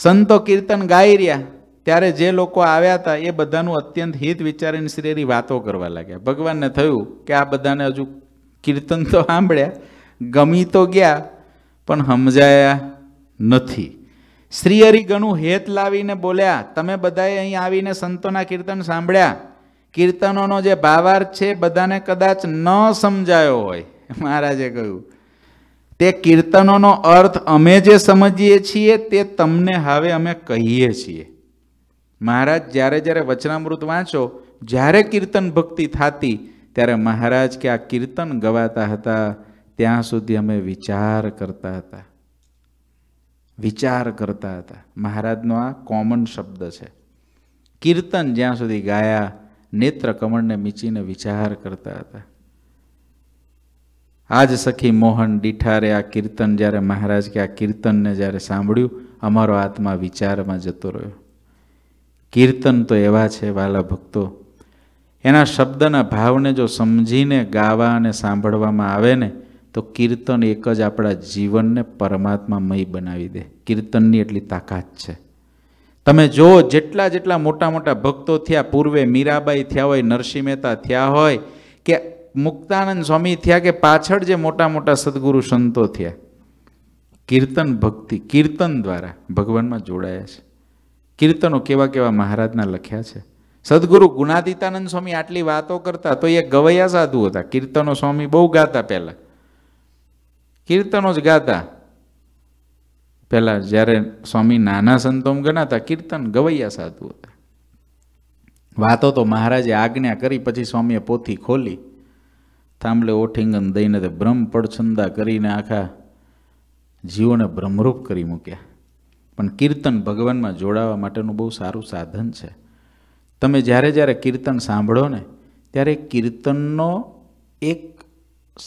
સંતો કીર્તન ગાઈ રહ્યા ત્યારે જે લોકો આવ્યા હતા એ બધાનું અત્યંત હિત વિચારીને શ્રેરી વાતો કરવા લાગ્યા ભગવાનને થયું કે આ બધાને હજુ કીર્તન તો સાંભળ્યા ગમી તો ગયા પણ સમજાયા નથી શ્રી શ્રીહરિ ઘણું હેત લાવીને બોલ્યા તમે બધાએ અહીં આવીને સંતોના કીર્તન સાંભળ્યા કીર્તનોનો જે ભાવાર્થ છે બધાને કદાચ ન સમજાયો હોય મહારાજે કહ્યું તે કીર્તનોનો અર્થ અમે જે સમજીએ છીએ તે તમને હવે અમે કહીએ છીએ મહારાજ જ્યારે જ્યારે વચનામૃત વાંચો જ્યારે કીર્તન ભક્તિ થતી ત્યારે મહારાજ કે આ કીર્તન ગવાતા હતા ત્યાં સુધી અમે વિચાર કરતા હતા વિચાર કરતા હતા મહારાજનો આ કોમન શબ્દ છે કીર્તન જ્યાં સુધી ગાયા નેત્ર કમળને મીચીને વિચાર કરતા હતા આજ સખી મોહન ડીઠારે આ કીર્તન જ્યારે મહારાજ કે આ કીર્તનને જ્યારે સાંભળ્યું અમારો આત્મા વિચારમાં જતો રહ્યો કીર્તન તો એવા છે વાલા ભક્તો એના શબ્દના ભાવને જો સમજીને ગાવા અને સાંભળવામાં આવે ને તો કીર્તન એક જ આપણા જીવનને પરમાત્મામય બનાવી દે કીર્તનની એટલી તાકાત છે તમે જો જેટલા જેટલા મોટા મોટા ભક્તો થયા પૂર્વે મીરાબાઈ થયા હોય નરસિંહ મહેતા થયા હોય કે મુક્તાનંદ સ્વામી થયા કે પાછળ જે મોટા મોટા સદગુરુ સંતો થયા કીર્તન ભક્તિ કીર્તન દ્વારા ભગવાનમાં જોડાયા છે કીર્તનો કેવા કેવા મહારાજના લખ્યા છે સદગુરુ ગુણાદિતાનંદ સ્વામી આટલી વાતો કરતા તો એ ગવૈયા સાધુ હતા કીર્તનો સ્વામી બહુ ગાતા પહેલા કીર્તનો જ ગાતા પહેલા જ્યારે સ્વામી નાના સંતોમ ગણાતા કીર્તન ગવૈયા સાધુ હતા વાતો તો મહારાજે આજ્ઞા કરી પછી સ્વામીએ પોથી ખોલી થાંભલે ઓઠિંગન દઈને તે બ્રહ્મ પડછંદા કરીને આખા જીવોને બ્રહ્મરૂપ કરી મૂક્યા પણ કીર્તન ભગવાનમાં જોડાવા માટેનું બહુ સારું સાધન છે તમે જ્યારે જ્યારે કીર્તન સાંભળો ને ત્યારે કીર્તનનો એક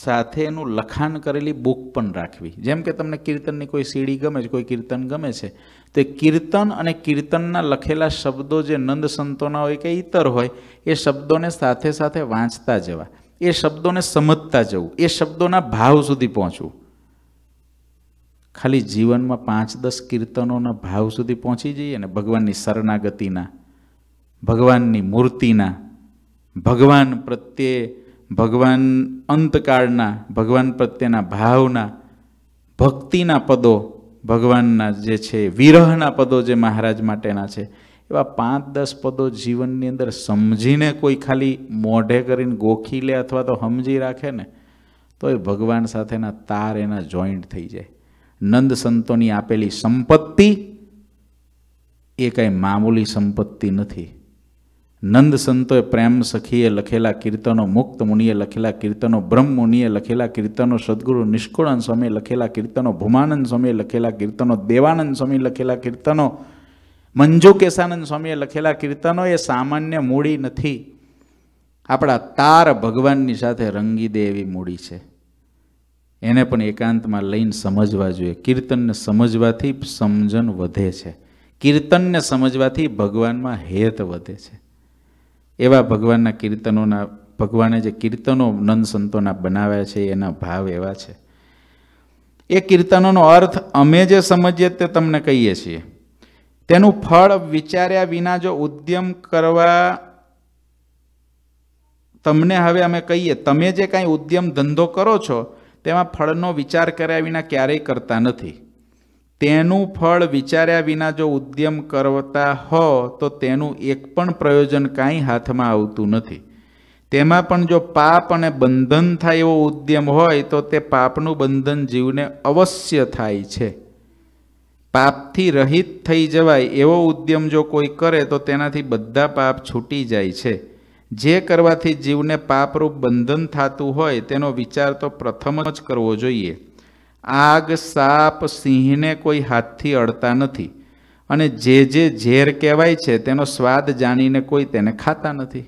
સાથે એનું લખાણ કરેલી બુક પણ રાખવી જેમ કે તમને કીર્તનની કોઈ સીડી ગમે છે કોઈ કીર્તન ગમે છે તો એ કીર્તન અને કીર્તનના લખેલા શબ્દો જે નંદ સંતોના હોય કે ઇતર હોય એ શબ્દોને સાથે સાથે વાંચતા જવા એ શબ્દોને સમજતા જવું એ શબ્દોના ભાવ સુધી પહોંચવું ખાલી જીવનમાં પાંચ દસ કીર્તનોના ભાવ સુધી પહોંચી જઈએ ને ભગવાનની શરણાગતિના ભગવાનની મૂર્તિના ભગવાન પ્રત્યે ભગવાન અંતકાળના ભગવાન પ્રત્યેના ભાવના ભક્તિના પદો ભગવાનના જે છે વિરહના પદો જે મહારાજ માટેના છે એવા પાંચ દસ પદો જીવનની અંદર સમજીને કોઈ ખાલી મોઢે કરીને ગોખી લે અથવા તો સમજી રાખે ને તો એ ભગવાન સાથેના તાર એના જોઈન્ટ થઈ જાય નંદ સંતોની આપેલી સંપત્તિ એ કાંઈ મામૂલી સંપત્તિ નથી નંદ સંતોએ પ્રેમ સખીએ લખેલા કીર્તનો મુક્ત મુનિએ લખેલા કીર્તનો બ્રહ્મ મુનિએ લખેલા કીર્તનો સદગુરુ નિષ્કુળાનંદ સ્વામીએ લખેલા કીર્તનો ભૂમાનંદ સમયે લખેલા કીર્તનો દેવાનંદ સમયે લખેલા કીર્તનો મંજુ કેશાનંદ સ્વામીએ લખેલા કીર્તનો એ સામાન્ય મૂડી નથી આપણા તાર ભગવાનની સાથે રંગી દે એવી મૂડી છે એને પણ એકાંતમાં લઈને સમજવા જોઈએ કીર્તનને સમજવાથી સમજણ વધે છે કીર્તનને સમજવાથી ભગવાનમાં હેત વધે છે એવા ભગવાનના કીર્તનોના ભગવાને જે કીર્તનો નંદ સંતોના બનાવ્યા છે એના ભાવ એવા છે એ કીર્તનોનો અર્થ અમે જે સમજીએ તે તમને કહીએ છીએ તેનું ફળ વિચાર્યા વિના જો ઉદ્યમ કરવા તમને હવે અમે કહીએ તમે જે કાંઈ ઉદ્યમ ધંધો કરો છો તેમાં ફળનો વિચાર કર્યા વિના ક્યારેય કરતા નથી તેનું ફળ વિચાર્યા વિના જો ઉદ્યમ કરતા હો તો તેનું એક પણ પ્રયોજન કાંઈ હાથમાં આવતું નથી તેમાં પણ જો પાપ અને બંધન થાય એવો ઉદ્યમ હોય તો તે પાપનું બંધન જીવને અવશ્ય થાય છે પાપથી રહિત થઈ જવાય એવો ઉદ્યમ જો કોઈ કરે તો તેનાથી બધા પાપ છૂટી જાય છે જે કરવાથી જીવને પાપરૂપ બંધન થતું હોય તેનો વિચાર તો પ્રથમ જ કરવો જોઈએ આગ સાપ સિંહને કોઈ હાથથી અડતા નથી અને જે જે ઝેર કહેવાય છે તેનો સ્વાદ જાણીને કોઈ તેને ખાતા નથી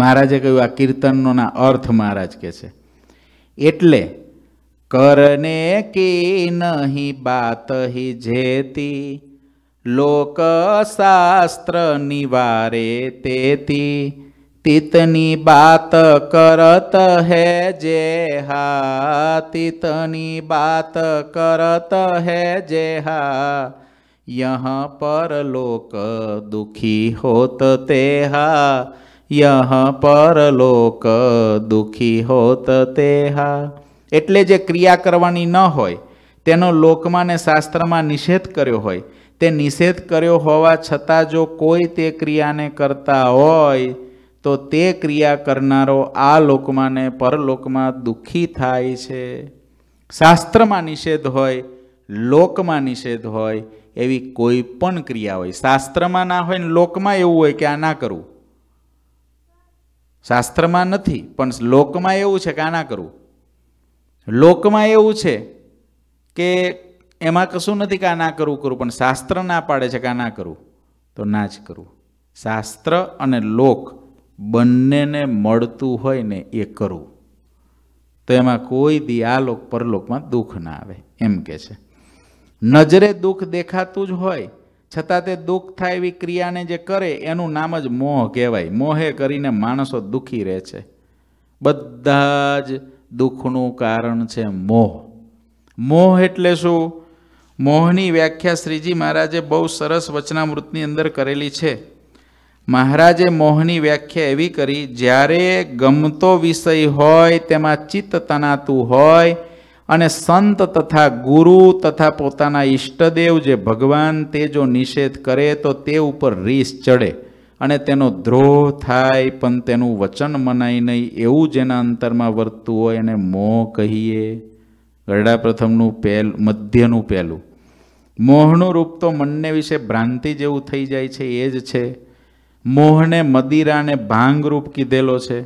મહારાજે કહ્યું આ કીર્તનનો અર્થ મહારાજ કહે છે એટલે करने की नहीं बात ही जेती लोक शास्त्र निवारे तेती तितनी बात करत है जे हा तितनी बात करत है जे हा यहाँ पर लोक दुखी होत हा यहाँ पर लोक दुखी होत हा એટલે જે ક્રિયા કરવાની ન હોય તેનો લોકમાં ને શાસ્ત્રમાં નિષેધ કર્યો હોય તે નિષેધ કર્યો હોવા છતાં જો કોઈ તે ક્રિયાને કરતા હોય તો તે ક્રિયા કરનારો આ લોકમાં પરલોકમાં દુઃખી થાય છે શાસ્ત્રમાં નિષેધ હોય લોકમાં નિષેધ હોય એવી કોઈ પણ ક્રિયા હોય શાસ્ત્રમાં ના હોય ને લોકમાં એવું હોય કે આ ના કરવું શાસ્ત્રમાં નથી પણ લોકમાં એવું છે કે આ ના કરવું લોકમાં એવું છે કે એમાં કશું નથી કે આ ના કરવું કરવું પણ શાસ્ત્ર ના પાડે છે કે આ ના કરવું તો ના જ કરવું શાસ્ત્ર અને લોક બંનેને મળતું હોય ને એ કરવું તો એમાં કોઈ દી આ લોક પરલોકમાં દુઃખ ના આવે એમ કે છે નજરે દુઃખ દેખાતું જ હોય છતાં તે દુઃખ થાય એવી ક્રિયાને જે કરે એનું નામ જ મોહ કહેવાય મોહે કરીને માણસો દુઃખી રહે છે બધા જ દુઃખનું કારણ છે મોહ મોહ એટલે શું મોહની વ્યાખ્યા શ્રીજી મહારાજે બહુ સરસ વચનામૃતની અંદર કરેલી છે મહારાજે મોહની વ્યાખ્યા એવી કરી જ્યારે ગમતો વિષય હોય તેમાં ચિત્ત તનાતું હોય અને સંત તથા ગુરુ તથા પોતાના ઈષ્ટદેવ જે ભગવાન તે જો નિષેધ કરે તો તે ઉપર રીસ ચડે અને તેનો દ્રોહ થાય પણ તેનું વચન મનાય નહીં એવું જેના અંતરમાં વર્તું હોય એને મોહ કહીએ ગરડા પ્રથમનું પહેલું મધ્યનું પહેલું મોહનું રૂપ તો મનને વિશે ભ્રાંતિ જેવું થઈ જાય છે એ જ છે મોહને મદિરાને ભાંગરૂપ કીધેલો છે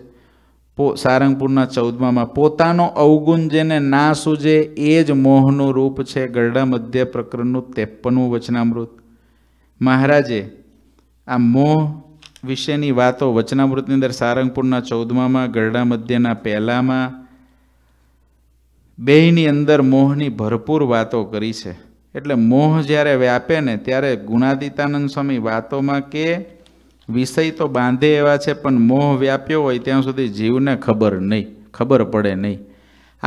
પો સારંગપુરના ચૌદમામાં પોતાનો અવગુણ જેને ના સૂજે એ જ મોહનું રૂપ છે ગરડા મધ્ય પ્રકરણનું ત્રેપનવું વચનામૃત મહારાજે આ મોહ વિશેની વાતો વચનામૃતની અંદર સારંગપુરના ચૌદમામાં ગરડા મધ્યના પહેલામાં બેયની અંદર મોહની ભરપૂર વાતો કરી છે એટલે મોહ જ્યારે વ્યાપે ને ત્યારે ગુણાદિતાનંદ સ્વામી વાતોમાં કે વિષય તો બાંધે એવા છે પણ મોહ વ્યાપ્યો હોય ત્યાં સુધી જીવને ખબર નહીં ખબર પડે નહીં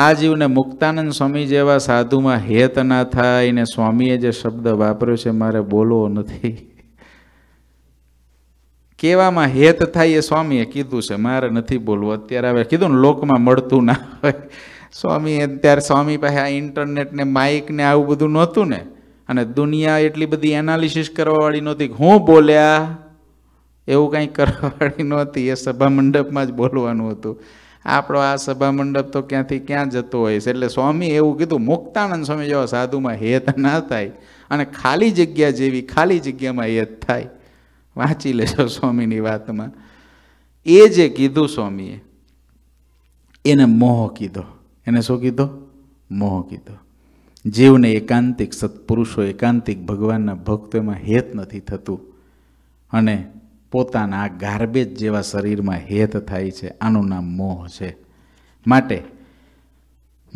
આ જીવને મુક્તાનંદ સ્વામી જેવા સાધુમાં હેત ના થાય ને સ્વામીએ જે શબ્દ વાપર્યો છે મારે બોલવો નથી કેવામાં હેત થાય એ સ્વામીએ કીધું છે મારે નથી બોલવું અત્યારે હવે કીધું ને લોકમાં મળતું ના હોય સ્વામીએ ત્યારે સ્વામી પાસે આ ઇન્ટરનેટ ને માઇક ને આવું બધું નહોતું ને અને દુનિયા એટલી બધી એનાલિસિસ કરવાવાળી નહોતી હું બોલ્યા એવું કંઈ કરવાવાળી નહોતી એ સભા મંડપમાં જ બોલવાનું હતું આપણો આ સભા મંડપ તો ક્યાંથી ક્યાં જતો હોય છે એટલે સ્વામી એવું કીધું મુક્તાનંદ સ્વામી જેવા સાધુમાં હેત ના થાય અને ખાલી જગ્યા જેવી ખાલી જગ્યામાં હેત થાય વાંચી લેજો સ્વામીની વાતમાં એ જે કીધું સ્વામીએ એને મોહ કીધો એને શું કીધો મોહ કીધો જીવને એકાંતિક સત્પુરુષો એકાંતિક ભગવાનના ભક્તોમાં હેત નથી થતું અને પોતાના આ ગાર્બેજ જેવા શરીરમાં હેત થાય છે આનું નામ મોહ છે માટે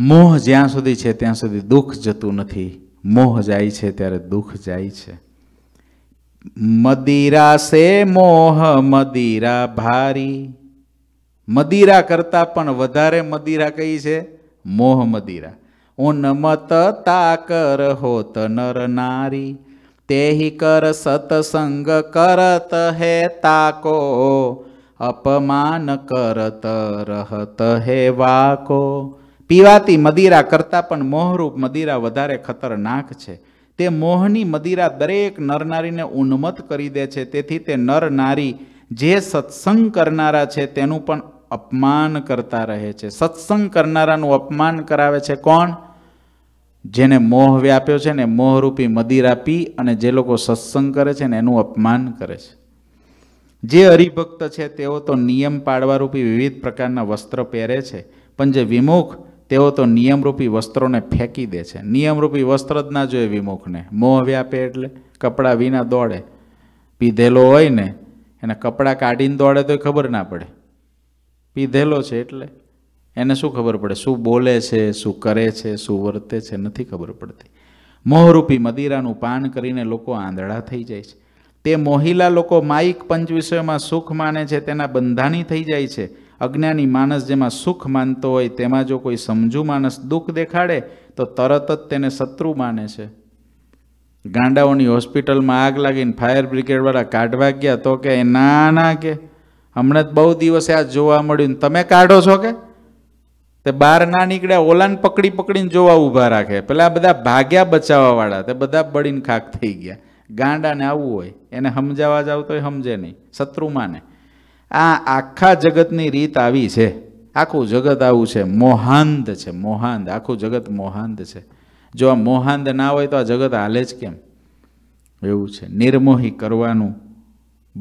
મોહ જ્યાં સુધી છે ત્યાં સુધી દુઃખ જતું નથી મોહ જાય છે ત્યારે દુઃખ જાય છે મદિરા સે મોહ મદિરા ભારી મદિરા કરતાં પણ વધારે મદિરા કઈ છે મોહ મદિરા ઉન્મત તાકર હોત નર નારી તેહી કર સતસંગ કરત હે તાકો અપમાન કરત રહત હે વાકો પીવાતી મદિરા કરતાં પણ મોહરૂપ મદિરા વધારે ખતરનાક છે તે મોહની મદિરા દરેક નરનારીને ઉન્મત કરી દે છે તેથી તે નર નારી જે સત્સંગ કરનારા છે તેનું પણ અપમાન કરતા રહે છે સત્સંગ કરનારાનું અપમાન કરાવે છે કોણ જેને મોહ વ્યાપ્યો છે ને મોહરૂપી મદિરા પી અને જે લોકો સત્સંગ કરે છે ને એનું અપમાન કરે છે જે હરિભક્ત છે તેઓ તો નિયમ પાડવારૂપી વિવિધ પ્રકારના વસ્ત્ર પહેરે છે પણ જે વિમુખ તેઓ તો નિયમરૂપી વસ્ત્રોને ફેંકી દે છે નિયમરૂપી વસ્ત્ર જ ના જોઈએ વિમુખને મોહ વ્યાપે એટલે કપડાં વિના દોડે પીધેલો હોય ને એને કપડાં કાઢીને દોડે તો ખબર ના પડે પીધેલો છે એટલે એને શું ખબર પડે શું બોલે છે શું કરે છે શું વર્તે છે નથી ખબર પડતી મોહરૂપી મદિરાનું પાન કરીને લોકો આંધળા થઈ જાય છે તે મોહિલા લોકો માઇક પંચ વિષયમાં સુખ માને છે તેના બંધાની થઈ જાય છે અજ્ઞાની માણસ જેમાં સુખ માનતો હોય તેમાં જો કોઈ સમજુ માણસ દુઃખ દેખાડે તો તરત જ તેને શત્રુ માને છે ગાંડાઓની હોસ્પિટલમાં આગ લાગીને ફાયર બ્રિગેડવાળા કાઢવા ગયા તો કે ના ના કે હમણાં જ બહુ દિવસે આ જોવા મળ્યું તમે કાઢો છો કે તે બહાર ના નીકળ્યા ઓલાને પકડી પકડીને જોવા ઊભા રાખે પેલા બધા ભાગ્યા બચાવવાવાળા તે બધા બળીને ખાક થઈ ગયા ગાંડાને આવવું હોય એને સમજાવવા જાવ આવતો સમજે નહીં શત્રુ માને આ આખા જગતની રીત આવી છે આખું જગત આવું છે મોહાંધ છે મોહાંધ આખું જગત મોહાંધ છે જો આ મોહાંધ ના હોય તો આ જગત હાલે જ કેમ એવું છે નિર્મોહી કરવાનું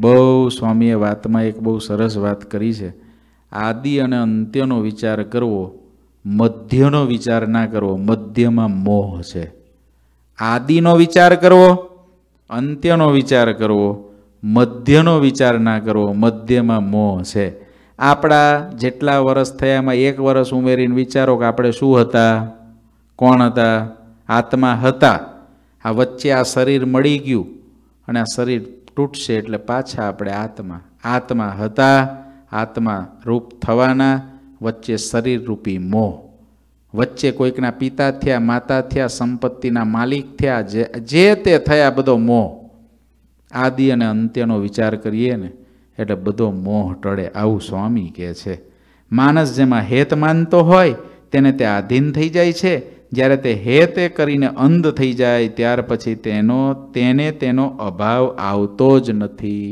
બહુ સ્વામીએ વાતમાં એક બહુ સરસ વાત કરી છે આદિ અને અંત્યનો વિચાર કરવો મધ્યનો વિચાર ના કરવો મધ્યમાં મોહ છે આદિનો વિચાર કરવો અંત્યનો વિચાર કરવો મધ્યનો વિચાર ના કરવો મધ્યમાં મોહ છે આપણા જેટલા વર્ષ થયા એમાં એક વર્ષ ઉમેરીને વિચારો કે આપણે શું હતા કોણ હતા આત્મા હતા આ વચ્ચે આ શરીર મળી ગયું અને આ શરીર તૂટશે એટલે પાછા આપણે આત્મા આત્મા હતા આત્મા રૂપ થવાના વચ્ચે શરીર રૂપી મોહ વચ્ચે કોઈકના પિતા થયા માતા થયા સંપત્તિના માલિક થયા જે તે થયા બધો મોહ આદિ અને અંત્યનો વિચાર કરીએ ને એટલે બધો મોહ ટળે આવું સ્વામી કહે છે માણસ જેમાં હેત માનતો હોય તેને તે આધીન થઈ જાય છે જ્યારે તે હેત કરીને અંધ થઈ જાય ત્યાર પછી તેનો તેને તેનો અભાવ આવતો જ નથી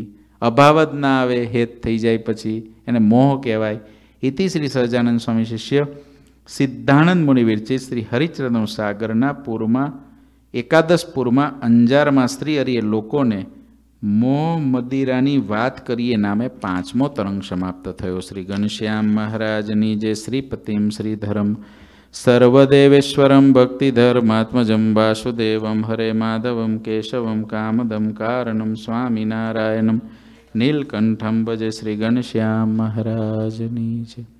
અભાવ જ ના આવે હેત થઈ જાય પછી એને મોહ કહેવાય ઇતિ શ્રી સહજાનંદ સ્વામી શિષ્ય સિદ્ધાનંદ મુનિ વિરચે શ્રી હરિચરણ સાગરના પૂરમાં એકાદશ પૂરમાં અંજારમાં શ્રી હરિએ લોકોને મો મદિરાની વાત કરીએ નામે પાંચમો તરંગ સમાપ્ત થયો શ્રી ઘનશ્યામ મહારાજની જે શ્રીપતિમ શ્રીધરમ સર્વદેવેશ્વરમ ભક્તિધર્માત્મજમ વાસુદેવમ હરે માધવમ કેશવમ કામદમ કારણમ સ્વામિનારાયણમ નીલકંઠમ ભજે શ્રી ઘનશ્યામ મહારાજની જે